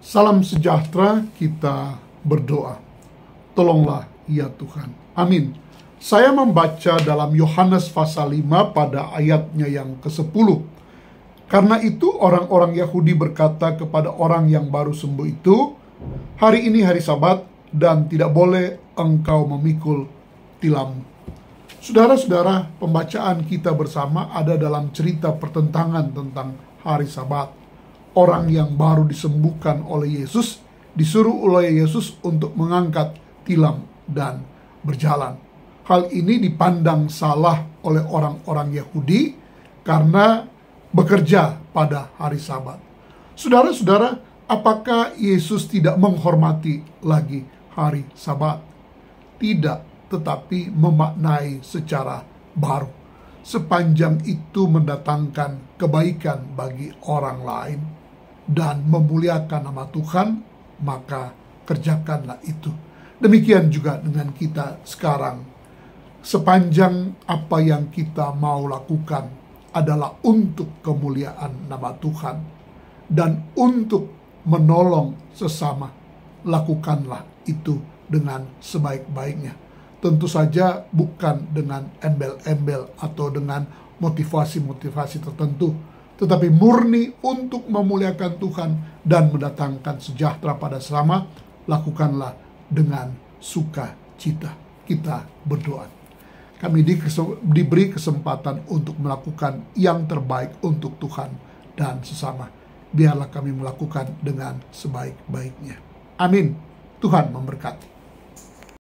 Salam sejahtera, kita berdoa. Tolonglah ya Tuhan. Amin. Saya membaca dalam Yohanes pasal 5 pada ayatnya yang ke-10. Karena itu orang-orang Yahudi berkata kepada orang yang baru sembuh itu, "Hari ini hari Sabat dan tidak boleh engkau memikul tilam. Saudara-saudara, pembacaan kita bersama ada dalam cerita pertentangan tentang hari Sabat orang yang baru disembuhkan oleh Yesus disuruh oleh Yesus untuk mengangkat tilam dan berjalan. Hal ini dipandang salah oleh orang-orang Yahudi karena bekerja pada hari Sabat. Saudara-saudara, apakah Yesus tidak menghormati lagi hari Sabat? Tidak, tetapi memaknai secara baru. Sepanjang itu mendatangkan kebaikan bagi orang lain dan memuliakan nama Tuhan, maka kerjakanlah itu. Demikian juga dengan kita sekarang. Sepanjang apa yang kita mau lakukan adalah untuk kemuliaan nama Tuhan dan untuk menolong sesama, lakukanlah itu dengan sebaik-baiknya tentu saja bukan dengan embel-embel atau dengan motivasi-motivasi tertentu, tetapi murni untuk memuliakan Tuhan dan mendatangkan sejahtera pada sesama, lakukanlah dengan sukacita. Kita berdoa. Kami diberi kesempatan untuk melakukan yang terbaik untuk Tuhan dan sesama. Biarlah kami melakukan dengan sebaik-baiknya. Amin. Tuhan memberkati.